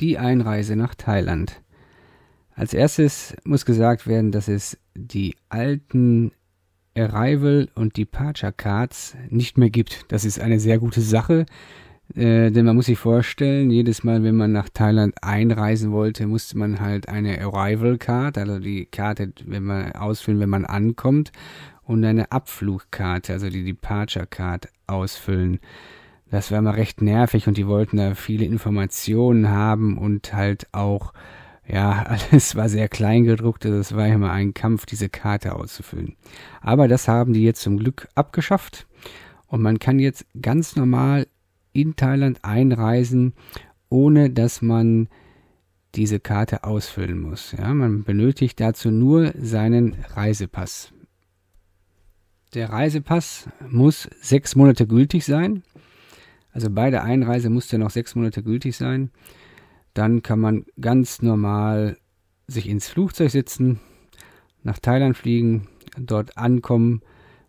die Einreise nach Thailand. Als erstes muss gesagt werden, dass es die alten Arrival und Departure Cards nicht mehr gibt. Das ist eine sehr gute Sache, äh, denn man muss sich vorstellen, jedes Mal, wenn man nach Thailand einreisen wollte, musste man halt eine Arrival Card, also die Karte, wenn man ausfüllen, wenn man ankommt, und eine Abflugkarte, also die Departure Card ausfüllen. Das war mal recht nervig und die wollten da viele Informationen haben und halt auch, ja, alles war sehr klein gedruckt. Also es war immer ein Kampf, diese Karte auszufüllen. Aber das haben die jetzt zum Glück abgeschafft und man kann jetzt ganz normal in Thailand einreisen, ohne dass man diese Karte ausfüllen muss. Ja, man benötigt dazu nur seinen Reisepass. Der Reisepass muss sechs Monate gültig sein also bei der Einreise muss der noch sechs Monate gültig sein. Dann kann man ganz normal sich ins Flugzeug setzen, nach Thailand fliegen, dort ankommen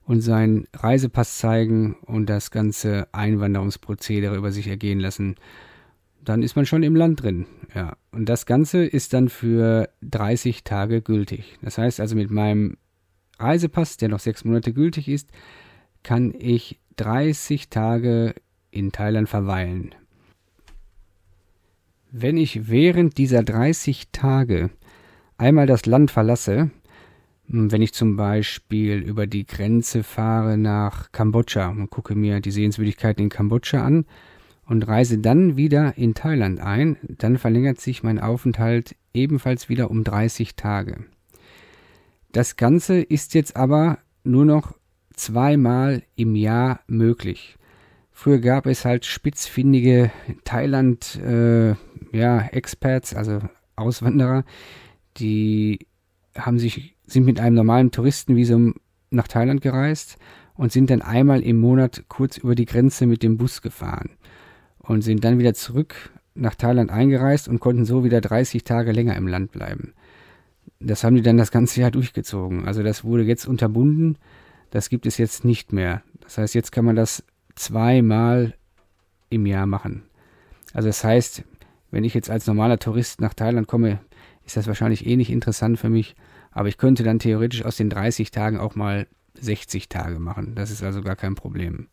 und seinen Reisepass zeigen und das ganze Einwanderungsprozedere über sich ergehen lassen. Dann ist man schon im Land drin. Ja. Und das Ganze ist dann für 30 Tage gültig. Das heißt also, mit meinem Reisepass, der noch sechs Monate gültig ist, kann ich 30 Tage in Thailand verweilen. Wenn ich während dieser 30 Tage einmal das Land verlasse, hm, wenn ich zum Beispiel über die Grenze fahre nach Kambodscha und gucke mir die Sehenswürdigkeiten in Kambodscha an und reise dann wieder in Thailand ein, dann verlängert sich mein Aufenthalt ebenfalls wieder um 30 Tage. Das Ganze ist jetzt aber nur noch zweimal im Jahr möglich. Früher gab es halt spitzfindige Thailand, äh, ja, also Auswanderer, die haben sich, sind mit einem normalen Touristenvisum nach Thailand gereist und sind dann einmal im Monat kurz über die Grenze mit dem Bus gefahren und sind dann wieder zurück nach Thailand eingereist und konnten so wieder 30 Tage länger im Land bleiben. Das haben die dann das ganze Jahr durchgezogen. Also das wurde jetzt unterbunden. Das gibt es jetzt nicht mehr. Das heißt, jetzt kann man das zweimal im Jahr machen. Also das heißt, wenn ich jetzt als normaler Tourist nach Thailand komme, ist das wahrscheinlich eh nicht interessant für mich. Aber ich könnte dann theoretisch aus den 30 Tagen auch mal 60 Tage machen. Das ist also gar kein Problem.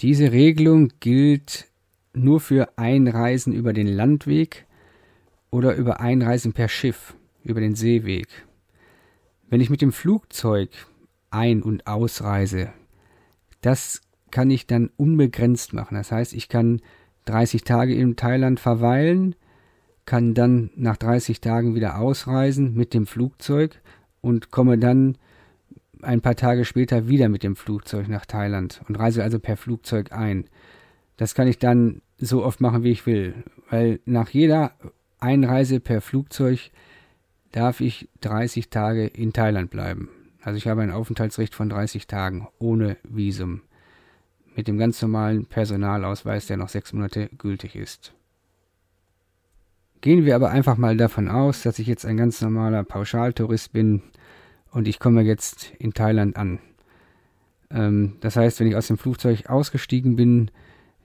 Diese Regelung gilt nur für Einreisen über den Landweg oder über Einreisen per Schiff, über den Seeweg. Wenn ich mit dem Flugzeug ein- und ausreise, das kann ich dann unbegrenzt machen. Das heißt, ich kann 30 Tage in Thailand verweilen, kann dann nach 30 Tagen wieder ausreisen mit dem Flugzeug und komme dann ein paar Tage später wieder mit dem Flugzeug nach Thailand und reise also per Flugzeug ein. Das kann ich dann so oft machen, wie ich will, weil nach jeder Einreise per Flugzeug darf ich 30 Tage in Thailand bleiben. Also ich habe ein Aufenthaltsrecht von 30 Tagen ohne Visum mit dem ganz normalen Personalausweis, der noch sechs Monate gültig ist. Gehen wir aber einfach mal davon aus, dass ich jetzt ein ganz normaler Pauschaltourist bin und ich komme jetzt in Thailand an. Ähm, das heißt, wenn ich aus dem Flugzeug ausgestiegen bin,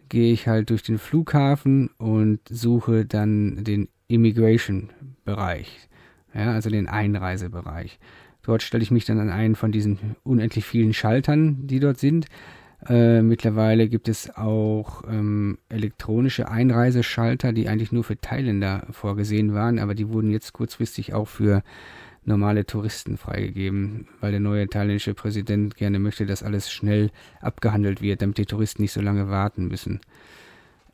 gehe ich halt durch den Flughafen und suche dann den Immigration-Bereich, ja, also den Einreisebereich. Dort stelle ich mich dann an einen von diesen unendlich vielen Schaltern, die dort sind. Äh, mittlerweile gibt es auch ähm, elektronische Einreiseschalter, die eigentlich nur für Thailänder vorgesehen waren, aber die wurden jetzt kurzfristig auch für normale Touristen freigegeben, weil der neue thailändische Präsident gerne möchte, dass alles schnell abgehandelt wird, damit die Touristen nicht so lange warten müssen.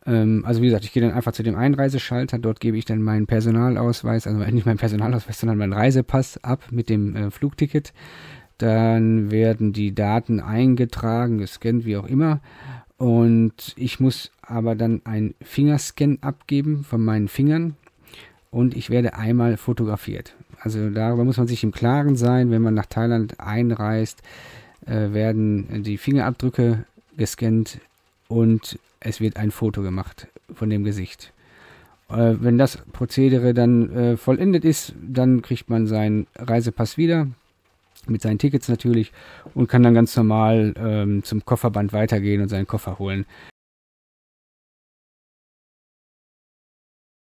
Ähm, also wie gesagt, ich gehe dann einfach zu dem Einreiseschalter, dort gebe ich dann meinen Personalausweis, also nicht meinen Personalausweis, sondern meinen Reisepass ab mit dem äh, Flugticket dann werden die Daten eingetragen, gescannt, wie auch immer. Und ich muss aber dann einen Fingerscan abgeben von meinen Fingern und ich werde einmal fotografiert. Also darüber muss man sich im Klaren sein, wenn man nach Thailand einreist, äh, werden die Fingerabdrücke gescannt und es wird ein Foto gemacht von dem Gesicht. Äh, wenn das Prozedere dann äh, vollendet ist, dann kriegt man seinen Reisepass wieder, mit seinen Tickets natürlich und kann dann ganz normal ähm, zum Kofferband weitergehen und seinen Koffer holen.